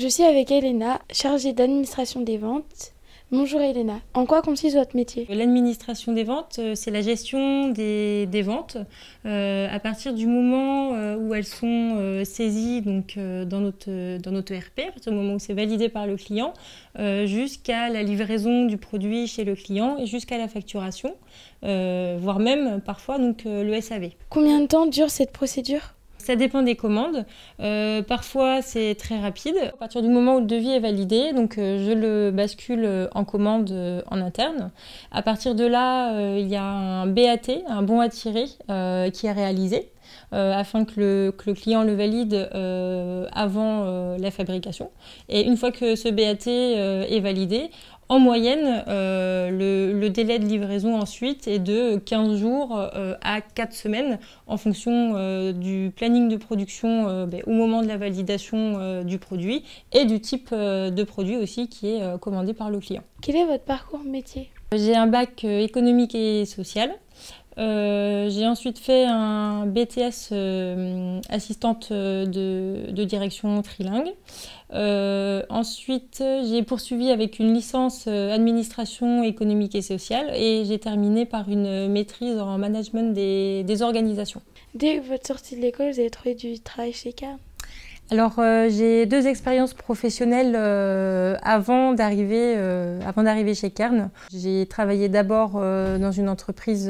Je suis avec Elena, chargée d'administration des ventes. Bonjour Elena, en quoi consiste votre métier L'administration des ventes, euh, c'est la gestion des, ventes. Euh, à partir du moment euh, où elles sont saisies donc, dans, notre, dans notre ERP, à partir du moment où c'est validé par le client, jusqu'à la livraison du produit chez le client et jusqu'à la facturation, voire même parfois donc, le SAV. Combien de temps dure cette procédure ça dépend des commandes. Euh, parfois, c'est très rapide. À partir du moment où le devis est validé, donc euh, je le bascule euh, en commande en interne. À partir de là, il y a un BAT, un bon à tirer, qui est réalisé. afin que le, client le valide avant la fabrication. Et une fois que ce BAT est validé, en moyenne, euh, le, délai de livraison ensuite est de 15 jours euh, à 4 semaines en fonction euh, du planning de production ben, au moment de la validation du produit et du type de produit aussi qui est commandé par le client. Quel est votre parcours métier J'ai un bac économique et social. Euh, j'ai ensuite fait un BTS euh, assistante euh, de, direction trilingue. ensuite, j'ai poursuivi avec une licence administration économique et sociale et j'ai terminé par une maîtrise en management des, organisations. Dès votre sortie de l'école, vous avez trouvé du travail chez K alors euh, j'ai deux expériences professionnelles euh, avant d'arriver euh, avant d'arriver chez Kern. J'ai travaillé d'abord dans une entreprise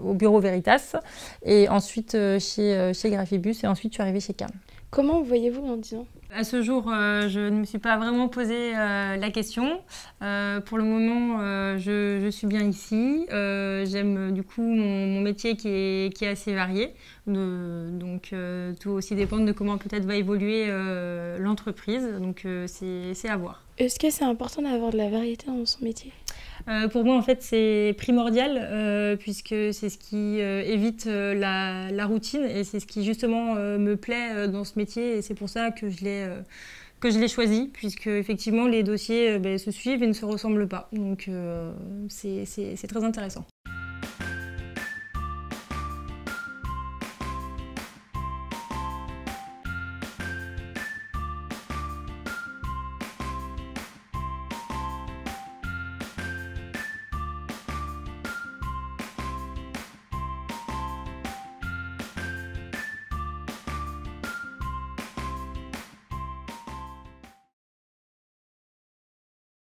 au bureau Veritas et ensuite chez, chez Graphibus et ensuite je suis arrivée chez Kern. Comment voyez-vous en disant ans à ce jour, euh, je ne me suis pas vraiment posé euh, la question. Euh, pour le moment, je, suis bien ici. J'aime du coup mon, métier qui est, assez varié. donc, tout aussi dépend de comment peut-être va évoluer l'entreprise. Donc, c'est à voir. Est-ce que c'est important d'avoir de la variété dans son métier euh, pour moi, en fait, c'est primordial euh, puisque c'est ce qui euh, évite la, routine et c'est ce qui justement me plaît dans ce métier et c'est pour ça que je l'ai que je l'ai choisi puisque effectivement les dossiers ben, se suivent et ne se ressemblent pas. Donc c'est très intéressant.